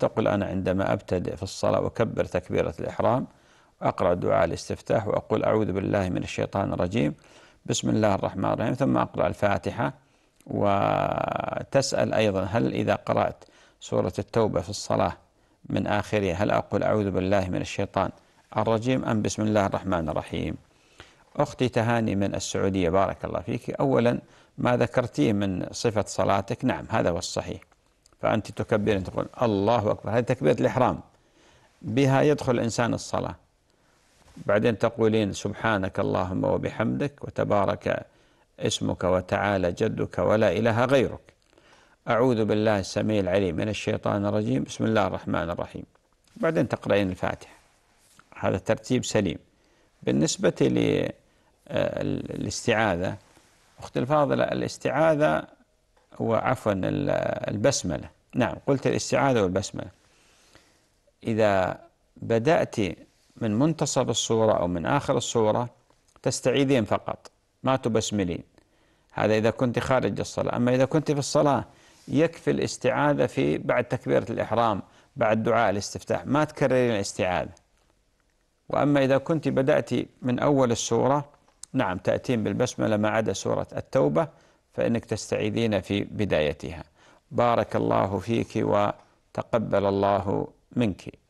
تقول أنا عندما أبتدئ في الصلاة وكبر تكبيرة الإحرام أقرأ دعاء الاستفتاح وأقول أعوذ بالله من الشيطان الرجيم بسم الله الرحمن الرحيم ثم أقرأ الفاتحة وتسأل أيضا هل إذا قرأت سورة التوبة في الصلاة من آخرها هل أقول أعوذ بالله من الشيطان الرجيم أم بسم الله الرحمن الرحيم أختي تهاني من السعودية بارك الله فيك أولا ما ذكرتيه من صفة صلاتك نعم هذا هو الصحيح فأنت تكبرين تقول الله أكبر هذه تكبيرة الإحرام بها يدخل الإنسان الصلاة بعدين تقولين سبحانك اللهم وبحمدك وتبارك اسمك وتعالى جدك ولا إله غيرك أعوذ بالله السميع العليم من الشيطان الرجيم بسم الله الرحمن الرحيم بعدين تقرأين الفاتحة هذا ترتيب سليم بالنسبة للاستعاذة أخت الفاضلة الاستعاذة هو عفوا البسملة نعم قلت الاستعاذة والبسملة إذا بدأت من منتصف الصورة أو من آخر الصورة تستعيذين فقط ما تبسملين هذا إذا كنت خارج الصلاة أما إذا كنت في الصلاة يكفي الاستعاذة في بعد تكبيرة الإحرام بعد دعاء الاستفتاح ما تكررين الاستعاذة وأما إذا كنت بدأت من أول السورة نعم تأتين بالبسملة ما عدا سورة التوبة فإنك تستعيذين في بدايتها بارك الله فيك وتقبل الله منك